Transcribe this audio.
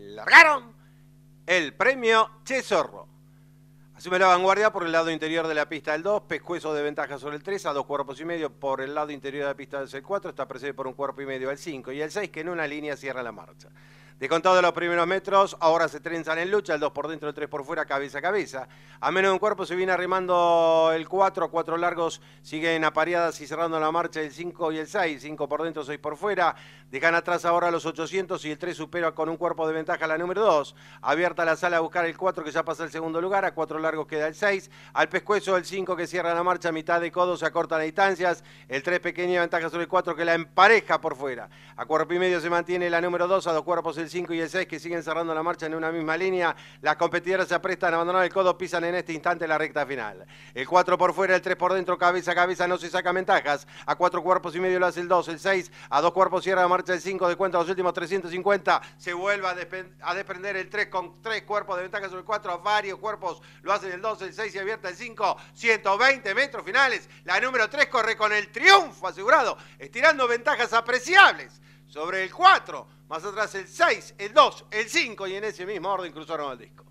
largaron el premio Chesorro. Asume la vanguardia por el lado interior de la pista del 2, pescuezo de ventaja sobre el 3, a dos cuerpos y medio por el lado interior de la pista del 4, está precedido por un cuerpo y medio al 5 y el 6 que en una línea cierra la marcha de los primeros metros, ahora se trenzan en lucha, el 2 por dentro, el 3 por fuera, cabeza a cabeza. A menos de un cuerpo se viene arrimando el 4, 4 largos siguen apareadas y cerrando la marcha el 5 y el 6, 5 por dentro, 6 por fuera. Dejan atrás ahora los 800 y el 3 supera con un cuerpo de ventaja la número 2. Abierta la sala a buscar el 4 que ya pasa el segundo lugar, a 4 largos queda el 6. Al pescuezo el 5 que cierra la marcha, a mitad de codo se acortan las distancias. El 3 pequeña ventaja sobre el 4 que la empareja por fuera. A cuerpo y medio se mantiene la número 2, a dos cuerpos el 5 y el 6 que siguen cerrando la marcha en una misma línea. Las competidoras se aprestan a abandonar el codo, pisan en este instante la recta final. El 4 por fuera, el 3 por dentro, cabeza a cabeza, no se sacan ventajas. A 4 cuerpos y medio lo hace el 2, el 6, a 2 cuerpos cierra la marcha el 5, descuenta los últimos 350, se vuelve a, desprender el 3 con 3 cuerpos de ventaja sobre el 4, a varios cuerpos lo hacen el 2, el 6 y abierta el 5, 120 metros finales. La número 3 corre con el triunfo asegurado, estirando ventajas apreciables sobre el 4, más atrás el 6, el 2, el 5 y en ese mismo orden cruzaron al disco.